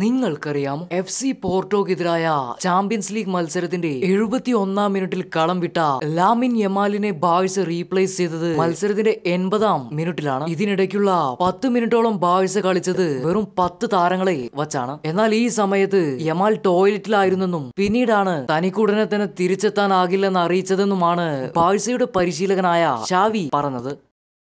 നിങ്ങൾക്കറിയാം F C പോർട്ടോക്കെതിരായ champions league മത്സരത്തിന്റെ എഴുപത്തി ഒന്നാം മിനിറ്റിൽ കളം വിട്ട ലാമിൻ യമാലിനെ ബാഴ്സ റീപ്ലേസ് ചെയ്തത് മത്സരത്തിന്റെ എൺപതാം മിനിറ്റിലാണ് ഇതിനിടയ്ക്കുള്ള പത്ത് മിനിറ്റോളം ബാഴ്സ കളിച്ചത് വെറും പത്ത് താരങ്ങളെ വച്ചാണ് എന്നാൽ ഈ സമയത്ത് യമാൽ ടോയ്ലറ്റിലായിരുന്നെന്നും പിന്നീടാണ് തനിക്കുടനെ തന്നെ തിരിച്ചെത്താനാകില്ലെന്ന് അറിയിച്ചതെന്നുമാണ് ബാഴ്സയുടെ പരിശീലകനായ ഷാവി പറഞ്ഞത്